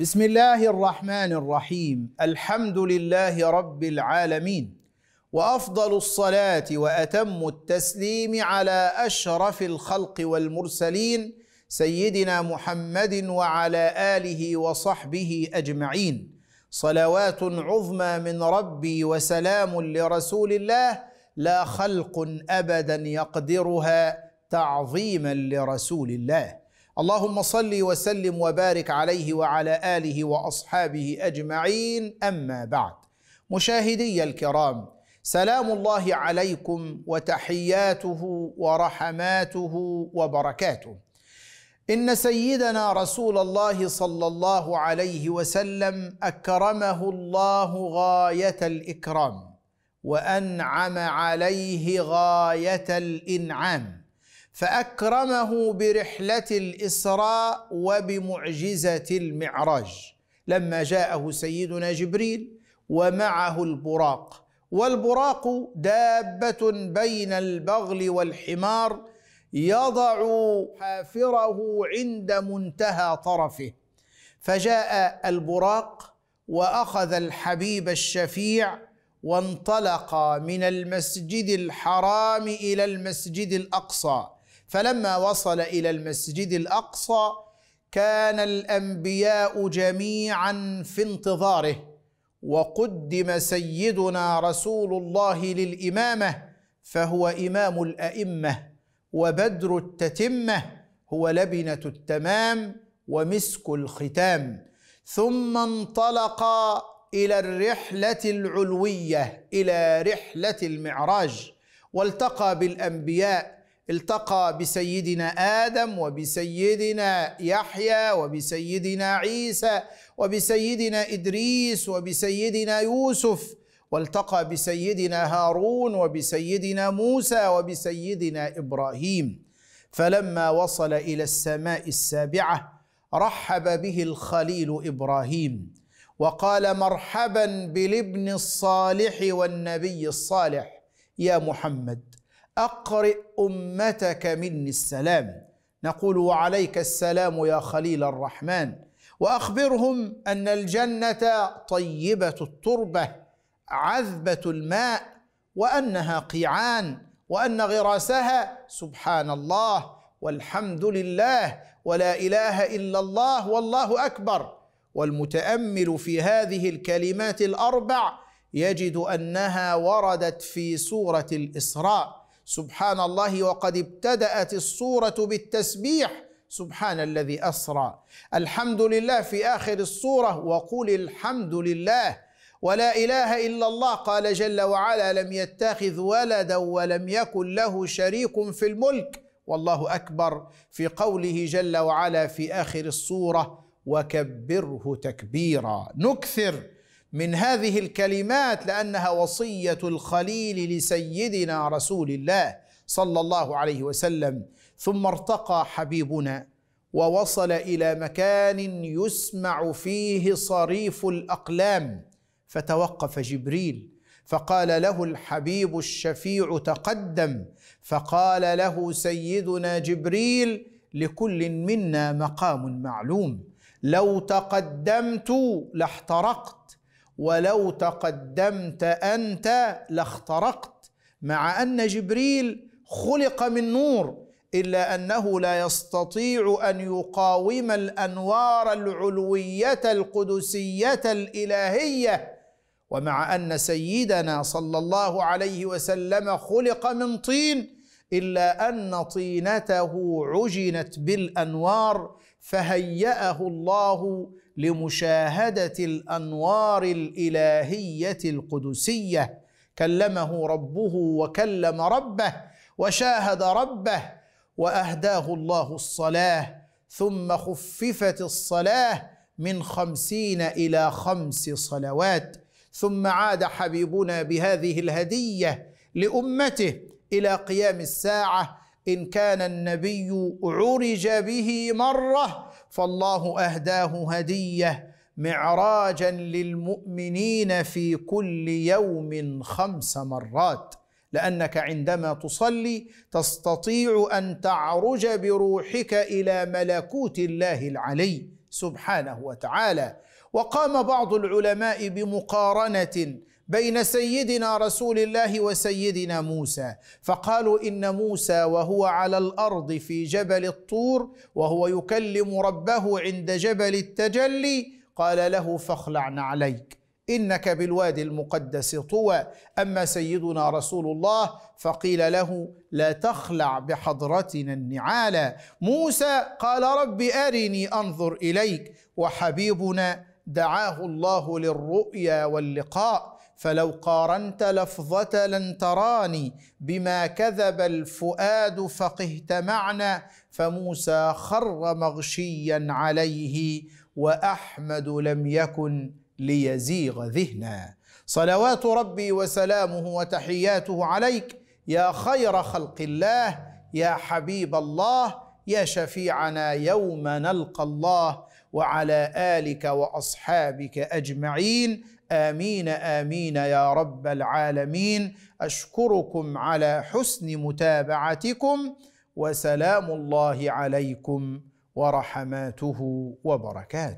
بسم الله الرحمن الرحيم الحمد لله رب العالمين وافضل الصلاه واتم التسليم على اشرف الخلق والمرسلين سيدنا محمد وعلى اله وصحبه اجمعين صلوات عظمى من ربي وسلام لرسول الله لا خلق ابدا يقدرها تعظيما لرسول الله اللهم صل وسلم وبارك عليه وعلى اله واصحابه اجمعين اما بعد مشاهدي الكرام سلام الله عليكم وتحياته ورحماته وبركاته ان سيدنا رسول الله صلى الله عليه وسلم اكرمه الله غايه الاكرام وانعم عليه غايه الانعام فأكرمه برحلة الإسراء وبمعجزة المعراج لما جاءه سيدنا جبريل ومعه البراق والبراق دابة بين البغل والحمار يضع حافره عند منتهى طرفه فجاء البراق واخذ الحبيب الشفيع وانطلق من المسجد الحرام الى المسجد الاقصى فلما وصل الى المسجد الاقصى كان الانبياء جميعا في انتظاره وقدم سيدنا رسول الله للامامه فهو امام الائمه وبدر التتمه هو لبنه التمام ومسك الختام ثم انطلق الى الرحله العلويه الى رحله المعراج والتقى بالانبياء التقى بسيدنا ادم وبسيدنا يحيى وبسيدنا عيسى وبسيدنا ادريس وبسيدنا يوسف والتقى بسيدنا هارون وبسيدنا موسى وبسيدنا ابراهيم فلما وصل الى السماء السابعه رحب به الخليل ابراهيم وقال مرحبا بالابن الصالح والنبي الصالح يا محمد أقرئ أمتك مني السلام نقول وعليك السلام يا خليل الرحمن وأخبرهم أن الجنة طيبة التربة عذبة الماء وأنها قيعان وأن غراسها سبحان الله والحمد لله ولا إله إلا الله والله أكبر والمتأمل في هذه الكلمات الأربع يجد أنها وردت في سورة الإسراء سبحان الله وقد ابتدأت الصورة بالتسبيح سبحان الذي أسرى الحمد لله في آخر الصورة وقل الحمد لله ولا إله إلا الله قال جل وعلا لم يتخذ ولدا ولم يكن له شريك في الملك والله أكبر في قوله جل وعلا في آخر الصورة وكبره تكبيرا نكثر من هذه الكلمات لانها وصيه الخليل لسيدنا رسول الله صلى الله عليه وسلم ثم ارتقى حبيبنا ووصل الى مكان يسمع فيه صريف الاقلام فتوقف جبريل فقال له الحبيب الشفيع تقدم فقال له سيدنا جبريل لكل منا مقام معلوم لو تقدمت لاحترقت ولو تقدمت انت لاخترقت مع ان جبريل خلق من نور الا انه لا يستطيع ان يقاوم الانوار العلويه القدسيه الالهيه ومع ان سيدنا صلى الله عليه وسلم خلق من طين الا ان طينته عجنت بالانوار فهياه الله لمشاهده الانوار الالهيه القدسيه كلمه ربه وكلم ربه وشاهد ربه واهداه الله الصلاه ثم خففت الصلاه من خمسين الى خمس صلوات ثم عاد حبيبنا بهذه الهديه لامته الى قيام الساعه ان كان النبي عرج به مره فالله اهداه هديه معراجا للمؤمنين في كل يوم خمس مرات لانك عندما تصلي تستطيع ان تعرج بروحك الى ملكوت الله العلي سبحانه وتعالى وقام بعض العلماء بمقارنه بين سيدنا رسول الله وسيدنا موسى فقالوا ان موسى وهو على الارض في جبل الطور وهو يكلم ربه عند جبل التجلي قال له فاخلعن عليك انك بالوادي المقدس طوى اما سيدنا رسول الله فقيل له لا تخلع بحضرتنا النعالا موسى قال رب ارني انظر اليك وحبيبنا دعاه الله للرؤيا واللقاء فلو قارنت لفظة لن تراني بما كذب الفؤاد فقهت معنا فموسى خر مغشيا عليه وأحمد لم يكن ليزيغ ذهنا صلوات ربي وسلامه وتحياته عليك يا خير خلق الله يا حبيب الله يا شفيعنا يوم نلقى الله وعلى آلك وأصحابك أجمعين امين امين يا رب العالمين اشكركم على حسن متابعتكم وسلام الله عليكم ورحماته وبركاته